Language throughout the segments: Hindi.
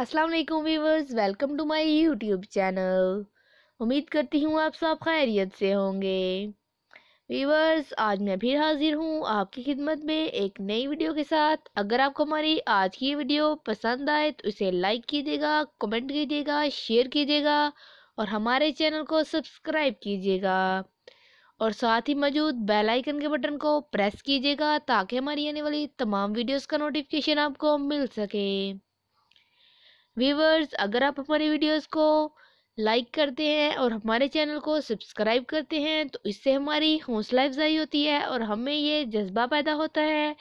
Aslam viewers welcome to my YouTube channel उम्मीद करती हूँ आप सब खैरियत से होंगे वीवर्स आज मैं फिर हाजिर हूँ आपकी खिदमत में एक नई वीडियो के साथ अगर आपको हमारी आज की वीडियो पसंद आए तो इसे लाइक कीजिएगा कमेंट कीजिएगा शेयर कीजिएगा और हमारे चैनल को सब्सक्राइब कीजिएगा और साथ ही मौजूद बेल आइकन के बटन को प्रेस कीजिएगा ताकि हमारी आने वाली तमाम वीडियोस का नोटिफिकेशन आपको मिल सके वीवर्स अगर आप हमारे वीडियोस को लाइक करते हैं और हमारे चैनल को सब्सक्राइब करते हैं तो इससे हमारी हौसला अफजाई होती है और हमें ये जज्बा पैदा होता है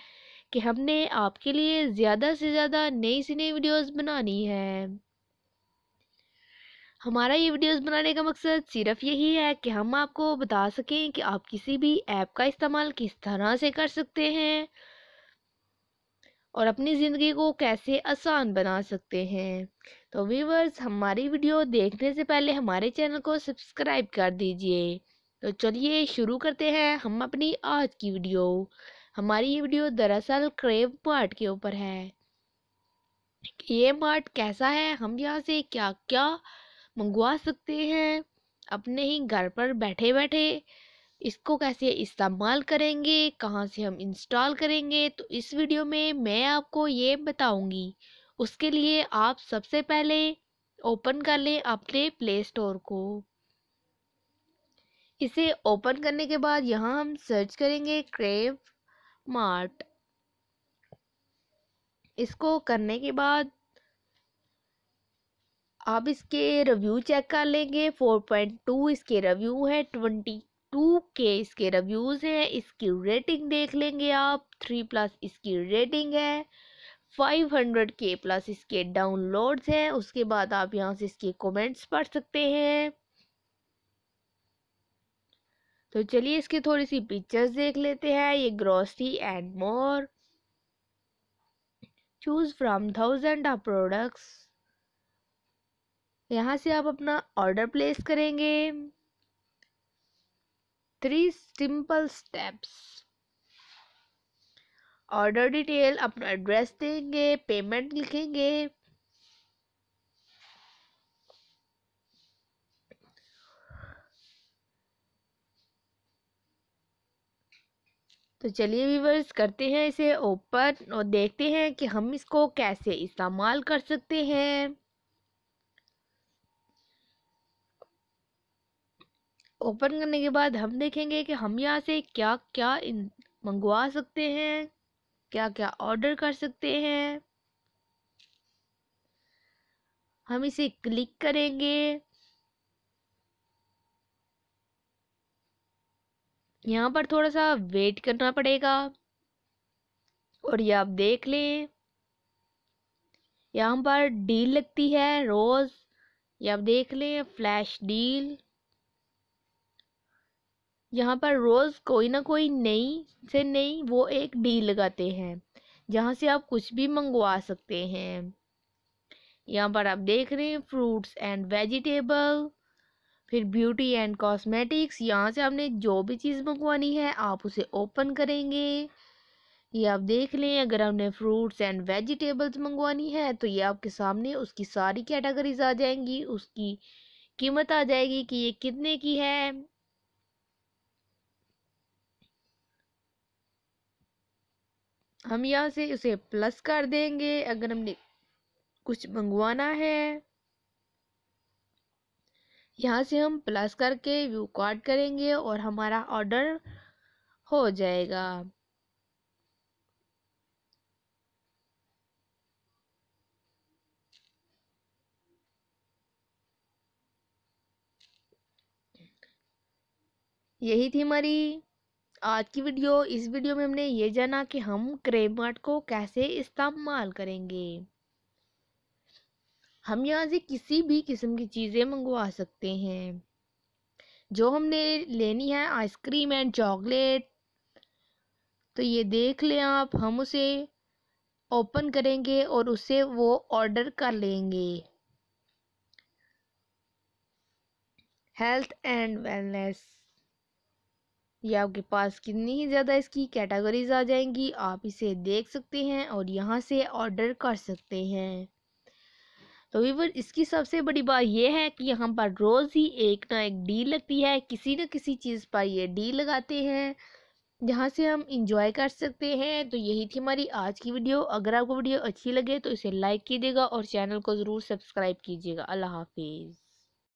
कि हमने आपके लिए ज़्यादा से ज़्यादा नई सी नई वीडियोस बनानी है हमारा ये वीडियोस बनाने का मकसद सिर्फ यही है कि हम आपको बता सकें कि आप किसी भी ऐप का इस्तेमाल किस तरह से कर सकते हैं और अपनी ज़िंदगी को कैसे आसान बना सकते हैं तो व्यूवर्स हमारी वीडियो देखने से पहले हमारे चैनल को सब्सक्राइब कर दीजिए तो चलिए शुरू करते हैं हम अपनी आज की वीडियो हमारी ये वीडियो दरअसल क्रेव पार्ट के ऊपर है ये मार्ट कैसा है हम यहाँ से क्या क्या मंगवा सकते हैं अपने ही घर पर बैठे बैठे इसको कैसे इस्तेमाल करेंगे कहाँ से हम इंस्टॉल करेंगे तो इस वीडियो में मैं आपको ये बताऊंगी उसके लिए आप सबसे पहले ओपन कर लें अपने प्ले स्टोर को इसे ओपन करने के बाद यहाँ हम सर्च करेंगे क्रेव मार्ट इसको करने के बाद आप इसके रिव्यू चेक कर लेंगे 4.2 इसके रिव्यू है टू के इसके रिव्यूज़ हैं इसकी रेटिंग देख लेंगे आप थ्री प्लस इसकी रेटिंग है फाइव हंड्रेड के प्लस इसके डाउनलोड्स हैं उसके बाद आप यहाँ से इसके कमेंट्स पढ़ सकते हैं तो चलिए इसकी थोड़ी सी पिक्चर्स देख लेते हैं ये grocery and more choose from thousand of products यहाँ से आप अपना ऑर्डर प्लेस करेंगे three simple steps order detail अपना एड्रेस देंगे पेमेंट लिखेंगे तो चलिए व्यूवर्स करते हैं इसे ओपन और देखते हैं कि हम इसको कैसे इस्तेमाल कर सकते हैं ओपन करने के बाद हम देखेंगे कि हम यहाँ से क्या क्या इन मंगवा सकते हैं क्या क्या ऑर्डर कर सकते हैं हम इसे क्लिक करेंगे यहाँ पर थोड़ा सा वेट करना पड़ेगा और ये आप देख लें यहाँ पर डील लगती है रोज़ ये आप देख लें फ्लैश डील यहाँ पर रोज़ कोई ना कोई नई से नई वो एक डील लगाते हैं जहाँ से आप कुछ भी मंगवा सकते हैं यहाँ पर आप देख रहे हैं फ्रूट्स एंड वेजिटेबल फिर ब्यूटी एंड कॉस्मेटिक्स यहाँ से आपने जो भी चीज़ मंगवानी है आप उसे ओपन करेंगे ये आप देख लें अगर हमने फ्रूट्स एंड वेजिटेबल्स मंगवानी है तो ये आपके सामने उसकी सारी कैटेगरीज आ जाएंगी उसकी कीमत आ जाएगी कि ये कितने की है हम यहाँ से उसे प्लस कर देंगे अगर हमने कुछ मंगवाना है यहाँ से हम प्लस करके व्यू कार्ड करेंगे और हमारा ऑर्डर हो जाएगा यही थी हमारी आज की वीडियो इस वीडियो में हमने ये जाना कि हम क्रेमार्ट को कैसे इस्तेमाल करेंगे हम यहाँ से किसी भी किस्म की चीज़ें मंगवा सकते हैं जो हमने लेनी है आइसक्रीम एंड चॉकलेट तो ये देख लें आप हम उसे ओपन करेंगे और उसे वो ऑर्डर कर लेंगे हेल्थ एंड वेलनेस ये आपके पास कितनी ही ज़्यादा इसकी कैटेगरीज आ जाएंगी आप इसे देख सकते हैं और यहाँ से ऑर्डर कर सकते हैं तो वीवर इसकी सबसे बड़ी बात यह है कि यहाँ पर रोज़ ही एक ना एक डील लगती है किसी न किसी चीज़ पर ये डील लगाते हैं जहाँ से हम इंजॉय कर सकते हैं तो यही थी हमारी आज की वीडियो अगर आपको वीडियो अच्छी लगे तो इसे लाइक कीजिएगा और चैनल को ज़रूर सब्सक्राइब कीजिएगा अल्लाह हाफिज़